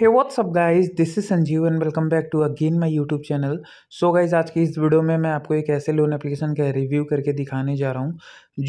hey what's up guys this is Sanjeev and welcome back to again my YouTube channel so guys आज की इस video में मैं आपको एक ऐसे लोन एप्लीकेशन का रिव्यू करके दिखाने जा रहा हूँ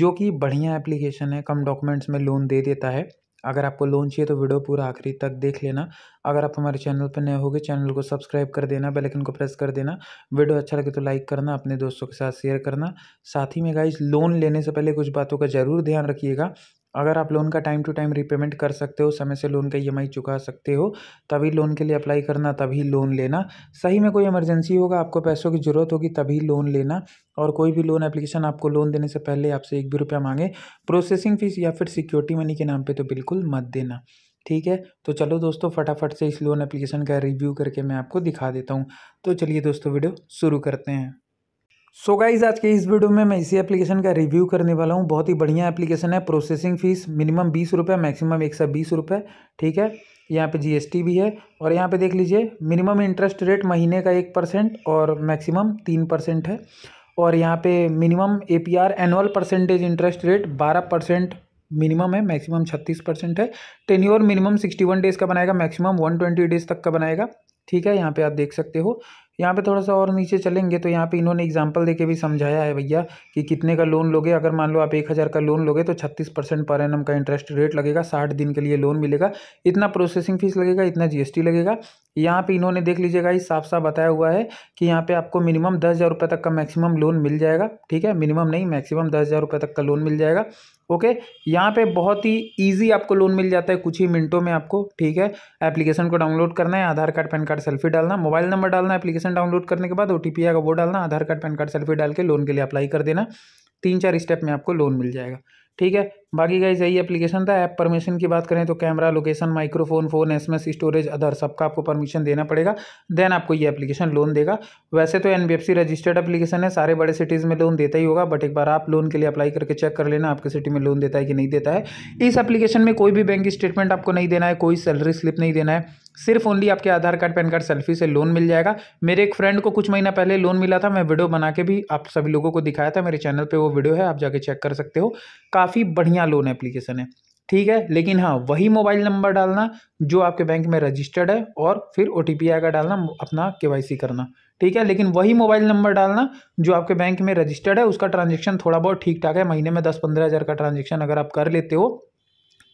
जो कि बढ़िया एप्लीकेशन है कम डॉक्यूमेंट्स में लोन दे देता है अगर आपको लोन चाहिए तो वीडियो पूरा आखिरी तक देख लेना अगर आप हमारे चैनल पर नए गए चैनल को सब्सक्राइब कर देना बेलकन को प्रेस कर देना वीडियो अच्छा लगे तो लाइक करना अपने दोस्तों के साथ शेयर करना साथ ही में गाइज लोन लेने से पहले कुछ बातों का ज़रूर ध्यान रखिएगा अगर आप लोन का टाइम टू टाइम रिपेमेंट कर सकते हो समय से लोन का ई e चुका सकते हो तभी लोन के लिए अप्लाई करना तभी लोन लेना सही में कोई इमरजेंसी होगा आपको पैसों की ज़रूरत होगी तभी लोन लेना और कोई भी लोन एप्लीकेशन आपको लोन देने से पहले आपसे एक भी रुपया मांगे प्रोसेसिंग फ़ीस या फिर सिक्योरिटी मनी के नाम पर तो बिल्कुल मत देना ठीक है तो चलो दोस्तों फटाफट से इस लोन एप्लीकेशन का रिव्यू करके मैं आपको दिखा देता हूँ तो चलिए दोस्तों वीडियो शुरू करते हैं सो so गाइज आज के इस वीडियो में मैं इसी एप्लीकेशन का रिव्यू करने वाला हूँ बहुत ही बढ़िया एप्लीकेशन है प्रोसेसिंग फ़ीस मिनिमम बीस रुपये मैक्सिमम एक सौ बीस रुपये ठीक है यहाँ पे जीएसटी भी है और यहाँ पे देख लीजिए मिनिमम इंटरेस्ट रेट महीने का एक परसेंट और मैक्सिमम तीन परसेंट है और यहाँ पे minimum A P R annual percentage interest rate बारह परसेंट मिनिमम है मैक्सिमम छत्तीस परसेंट है ten minimum sixty one days का बनाएगा मैक्सिमम वन ट्वेंटी डेज़ तक का बनाएगा ठीक है यहाँ पे आप देख सकते हो यहाँ पे थोड़ा सा और नीचे चलेंगे तो यहाँ पे इन्होंने एग्जांपल देके भी समझाया है भैया कि कितने का लोन लोगे अगर मान लो आप एक हज़ार का लोन लोगे तो छत्तीस परसेंट पर एन का इंटरेस्ट रेट लगेगा साठ दिन के लिए लोन मिलेगा इतना प्रोसेसिंग फीस लगेगा इतना जीएसटी लगेगा यहाँ पे इन्होंने देख लीजिएगा इस साफ साफ बताया हुआ है कि यहाँ पर आपको मिनिमम दस हज़ार रुपये तक का मैक्सिमम लोन मिल जाएगा ठीक है मिनिमम नहीं मैक्सिमम दस हज़ार रुपये तक का लोन मिल जाएगा ओके यहाँ पे बहुत ही इजी आपको लोन मिल जाता है कुछ ही मिनटों में आपको ठीक है एप्लीकेशन को डाउनलोड करना है Aadhaar card PAN card selfie डालना मोबाइल नंबर डालना एप्लीकेशन डाउनलोड करने के बाद ओ आएगा वो डालना Aadhaar card PAN card selfie डाल के लोन के लिए अप्लाई कर देना तीन चार स्टेप में आपको लोन मिल जाएगा ठीक है बाकी का यही एप्लीकेशन था ऐप परमिशन की बात करें तो camera location microphone phone S SMS storage other सबका आपको परमिशन देना पड़ेगा देन आपको ये एप्लीकेशन लोन देगा वैसे तो एनबीएफसी रजिस्टर्ड एप्लीकेशन है सारे बड़े सिटीज़ में लोन देता ही होगा बट एक बार आप लोन के लिए अप्लाई करके चेक कर लेना आपके सिटी में लोन देता है कि नहीं देता है इस एप्लीकेशन में कोई भी बैंक स्टेटमेंट आपको नहीं देना है कोई सैलरी स्लिप नहीं देना है सिर्फ ओनली आपके Aadhaar card PAN card selfie से लोन मिल जाएगा मेरे एक फ्रेंड को कुछ महीना पहले लोन मिला था मैं वीडियो बना के भी आप सभी लोगों को दिखाया था मेरे चैनल पे वो वीडियो है आप जाके चेक कर सकते हो काफ़ी बढ़िया लोन एप्लीकेशन है ठीक है लेकिन हाँ वही मोबाइल नंबर डालना जो आपके बैंक में रजिस्टर्ड है और फिर ओ टी पी आएगा डालना अपना के करना ठीक है लेकिन वही मोबाइल नंबर डालना जो आपके बैंक में रजिस्टर्ड है उसका ट्रांजेक्शन थोड़ा बहुत ठीक ठाक है महीने में दस पंद्रह हज़ार का ट्रांजेक्शन अगर आप कर लेते हो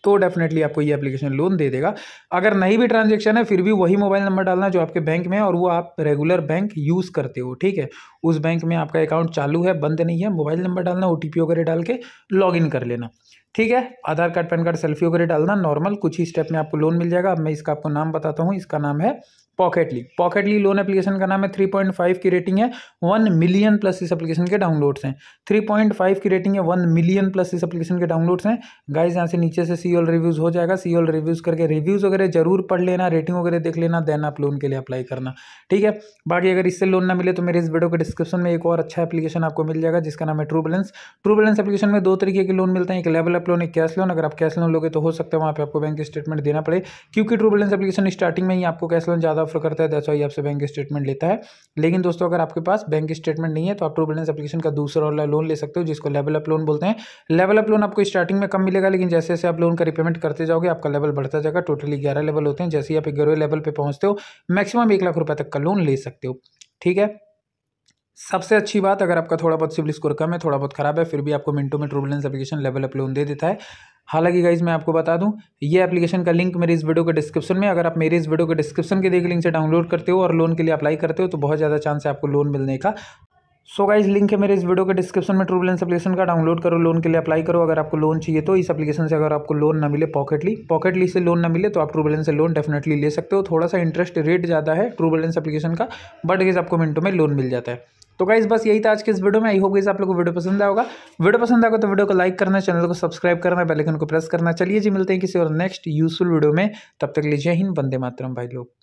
तो डेफिनेटली आपको ये एप्लीकेशन लोन दे देगा अगर नहीं भी ट्रांजेक्शन है फिर भी वही मोबाइल नंबर डालना जो आपके बैंक में है और वो आप रेगुलर बैंक यूज़ करते हो ठीक है उस बैंक में आपका अकाउंट चालू है बंद नहीं है मोबाइल नंबर डालना ओ वगैरह डाल के लॉग कर लेना ठीक है Aadhaar card PAN card selfie वगैरह डालना नॉर्मल कुछ ही स्टेप में आपको लोन मिल जाएगा अब मैं इसका आपको नाम बताता हूँ इसका नाम है पॉकेटली पॉकेटली लोन एप्लीकेशन का नाम है थ्री पॉइंट फाइव की रेटिंग है वन मिलियन प्लस इस एप्लीकेशन के डाउनलोड्स हैं थ्री पॉइंट फाइव की रेटिंग है वन मिलियन प्लस इस एप्लीकेशन के डाउनलोड्स हैं गाइज यहाँ से नीचे से सी ऑल रिव्यूज़ हो जाएगा सी ऑल रिव्यूज़ करके रिव्यूज़ वगैरह जरूर पढ़ लेना रेटिंग वगैरह देख लेना देन आप लोन के लिए अप्लाई करना ठीक है बाकी अगर इससे लोन ना मिले तो मेरे इस वीडियो के डिस्क्रिप्शन में एक और अच्छा एप्लीकेशन आपको मिल जाएगा जिसका नाम है True Balance True Balance application में दो तरीके के लोन मिलते हैं एक लेवल अप लोन एक कैश लोन अगर आप कैश लोन लोगे तो हो सकता है वहाँ पर आपको बैंक स्टेटमेंट देना पड़े क्योंकि ट्रू बैलेंस एप्लीकेशन स्टार्टिंग में ही आपको कैश लोन ज़्यादा ज़्यादा ऑफर करता है दैट्स वाई आपसे बैंक स्टेटमेंट लेता है लेकिन दोस्तों अगर आपके पास बैंक स्टेटमेंट नहीं है तो आप ट्रू बैलेंस एप्लीकेशन का दूसरा वाला लोन ले सकते हो जिसको लेवल अप लोन बोलते हैं लेवल अप लोन आपको स्टार्टिंग में कम मिलेगा लेकिन जैसे जैसे आप लोन का रिपेमेंट करते जाओगे आपका लेवल बढ़ता जाएगा टोटली ग्यारह लेवल होते हैं जैसे ही आप ग्यारह लेवल पर पहुँचते हो मैक्सिमम एक लाख रुपये तक का लोन ले सकते हो ठीक है सबसे अच्छी बात अगर आपका थोड़ा बहुत सिविल स्कोर कम है थोड़ा बहुत खराब है फिर भी आपको मिनटों में True Balance application level up loan दे देता है हालांकि गाइज मैं आपको बता दूं ये एप्लीकेशन का लिंक मेरे इस वीडियो के डिस्क्रिप्शन में अगर आप मेरे इस वीडियो के डिस्क्रिप्शन के देख लिंक से डाउनलोड करते हो और लोन के लिए अप्लाई करते हो तो बहुत ज़्यादा चांस है आपको लोन मिलने का सो गाइज लिंक है मेरे इस वीडियो के डिस्क्रिप्शन में ट्रूबलेंस एप्लीकेशन का डाउनलोड करो लोन के लिए अप्लाई करो अगर आपको लोन चाहिए तो इस एप्लीकेशन से अगर आपको लोन ना मिले पॉकेटली पॉकेटली से लोन ना मिले तो आप ट्रूबलेंस से लोन डेफिनेटली ले सकते हो थोड़ा सा इंटरेस्ट रेट ज़्यादा है ट्रूबलेंस एप्लीकेशन का बट गाइज आपको मिनटों में लोन मिल जाता है तो गाइज बस यही था आज के इस वीडियो में आई होगी गाइज आप लोगों को वीडियो पसंद आएगा वीडियो पसंद आएगा तो वीडियो को लाइक करना चैनल को सब्सक्राइब करना बेल आइकन को प्रेस करना चलिए जी मिलते हैं किसी और नेक्स्ट यूजफुल वीडियो में तब तक लीजिए हिंद वंदे मातरम भाई लोग